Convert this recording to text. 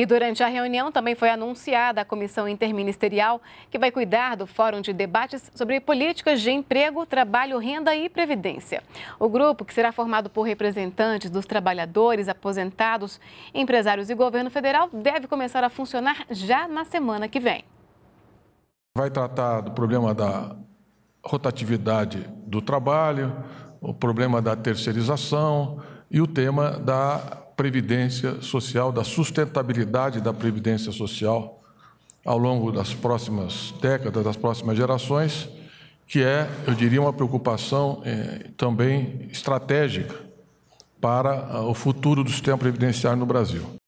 E durante a reunião também foi anunciada a comissão interministerial que vai cuidar do Fórum de Debates sobre Políticas de Emprego, Trabalho, Renda e Previdência. O grupo, que será formado por representantes dos trabalhadores, aposentados, empresários e governo federal, deve começar a funcionar já na semana que vem. Vai tratar do problema da rotatividade do trabalho, o problema da terceirização e o tema da Previdência Social, da sustentabilidade da Previdência Social ao longo das próximas décadas, das próximas gerações, que é, eu diria, uma preocupação eh, também estratégica para ah, o futuro do sistema previdenciário no Brasil.